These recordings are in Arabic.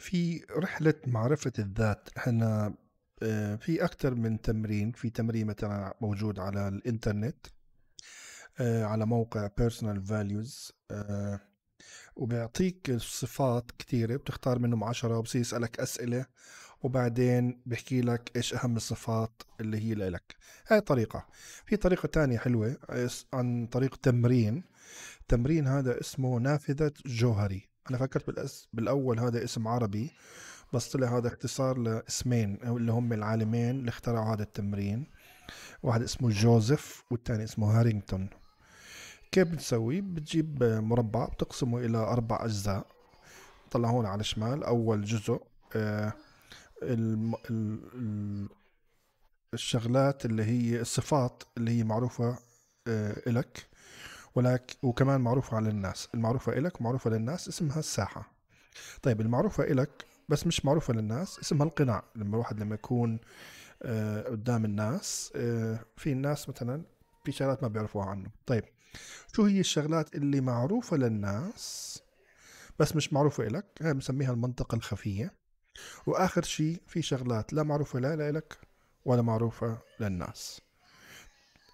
في رحلة معرفة الذات احنا آه، في أكثر من تمرين في تمرين مثلا موجود على الإنترنت آه، على موقع personal values آه، وبيعطيك صفات كثيرة بتختار منهم عشرة وبصير يسألك أسئلة وبعدين بحكي لك إيش أهم الصفات اللي هي لإلك هاي طريقة في طريقة تانية حلوة عن طريق تمرين تمرين هذا اسمه نافذة جوهري انا فكرت بالأس... بالاول هذا اسم عربي بس طلع هذا اختصار لاسمين اللي هم العالمين اللي اخترعوا هذا التمرين واحد اسمه جوزيف والثاني اسمه هارينغتون كيف بتسوي بتجيب مربع بتقسمه الى اربع اجزاء طلع هون على الشمال اول جزء آه، الم... ال... الشغلات اللي هي الصفات اللي هي معروفة لك آه، إلك ولك وكمان معروفة على الناس المعروفة إلك ومعروفة للناس اسمها الساحة طيب المعروفة إلك بس مش معروفة للناس اسمها القناع لما الواحد لما يكون آه قدام الناس آه في الناس مثلا في شغلات ما بيعرفوها عنه طيب شو هي الشغلات اللي معروفة للناس بس مش معروفة إلك هاي بنسميها المنطقة الخفية وآخر شيء في شغلات لا معروفة لا لإلك ولا معروفة للناس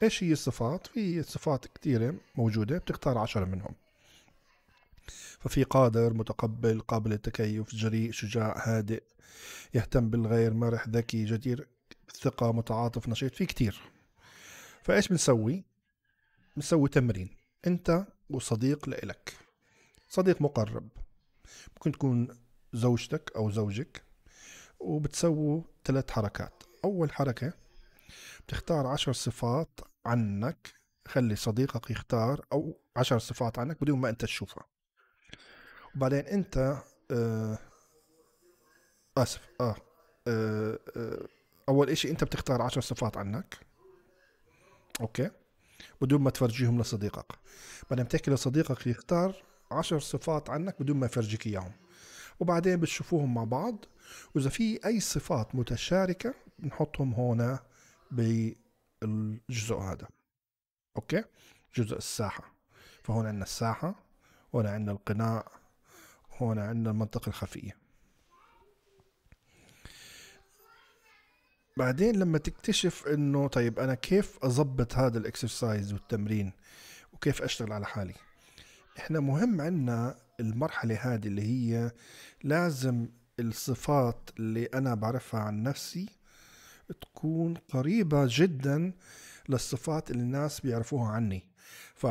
ايش هي الصفات؟ في صفات كثيرة موجودة بتختار عشرة منهم ففي قادر متقبل قابل للتكيف جريء شجاع هادئ يهتم بالغير مرح ذكي جدير ثقة، متعاطف نشيط في كتير فايش بنسوي؟ بنسوي تمرين انت وصديق لإلك صديق مقرب ممكن تكون زوجتك أو زوجك وبتسووا ثلاث حركات أول حركة بتختار عشر صفات عنك خلي صديقك يختار او عشر صفات عنك بدون ما انت تشوفها وبعدين انت آه اسف آه, آه, آه اول اشي انت بتختار عشر صفات عنك اوكي بدون ما تفرجيهم لصديقك بعدين بتحكي لصديقك يختار عشر صفات عنك بدون ما يفرجيك اياهم وبعدين بتشوفوهم مع بعض واذا في اي صفات متشاركه بنحطهم هون بالجزء هذا اوكي جزء الساحه فهون عندنا الساحه هون عندنا القناع هون عندنا المنطقه الخفيه بعدين لما تكتشف انه طيب انا كيف اضبط هذا الاكسرسايز والتمرين وكيف اشتغل على حالي احنا مهم عندنا المرحلة هذه اللي هي لازم الصفات اللي انا بعرفها عن نفسي تكون قريبة جدا للصفات اللي الناس بيعرفوها عني ف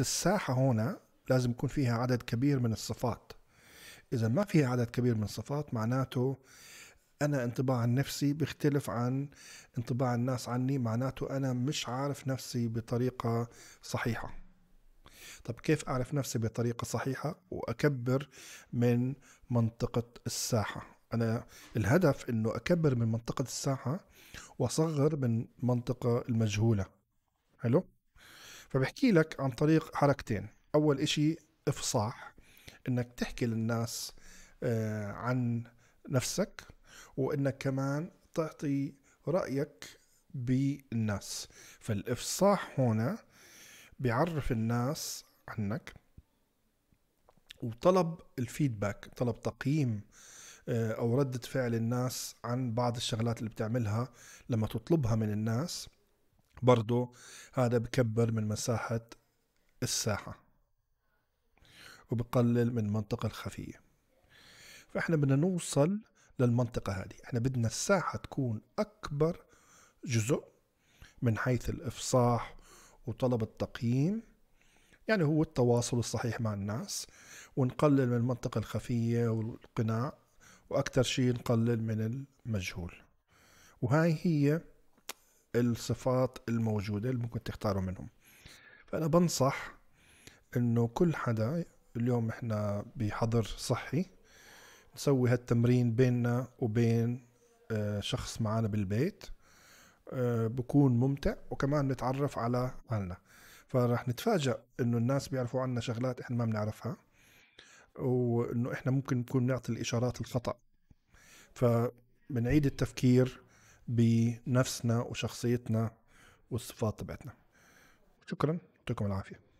الساحة هنا لازم يكون فيها عدد كبير من الصفات إذا ما فيها عدد كبير من الصفات معناته أنا انطباع نفسي بيختلف عن انطباع الناس عني معناته أنا مش عارف نفسي بطريقة صحيحة طب كيف أعرف نفسي بطريقة صحيحة وأكبر من منطقة الساحة انا الهدف انه اكبر من منطقه الساحه واصغر من المنطقه المجهوله حلو فبحكي لك عن طريق حركتين اول إشي افصاح انك تحكي للناس آه، عن نفسك وانك كمان تعطي رايك بالناس فالافصاح هنا بيعرف الناس عنك وطلب الفيدباك طلب تقييم آه، او رده فعل الناس عن بعض الشغلات اللي بتعملها لما تطلبها من الناس برضو هذا بكبر من مساحه الساحه وبقلل من المنطقه الخفيه فاحنا بدنا نوصل للمنطقه هذه احنا بدنا الساحه تكون اكبر جزء من حيث الافصاح وطلب التقييم يعني هو التواصل الصحيح مع الناس ونقلل من المنطقة الخفية والقناع واكثر شيء نقلل من المجهول وهاي هي الصفات الموجوده اللي ممكن تختاروا منهم فانا بنصح انه كل حدا اليوم احنا بحظر صحي نسوي هالتمرين بيننا وبين آه، شخص معانا بالبيت آه، بكون ممتع وكمان نتعرف على حالنا فرح نتفاجأ انه الناس بيعرفوا عنا شغلات احنا ما بنعرفها وانه احنا ممكن نكون بنعطي الاشارات الخطا فبنعيد التفكير بنفسنا وشخصيتنا والصفات تبعتنا شكرا يعطيكم العافيه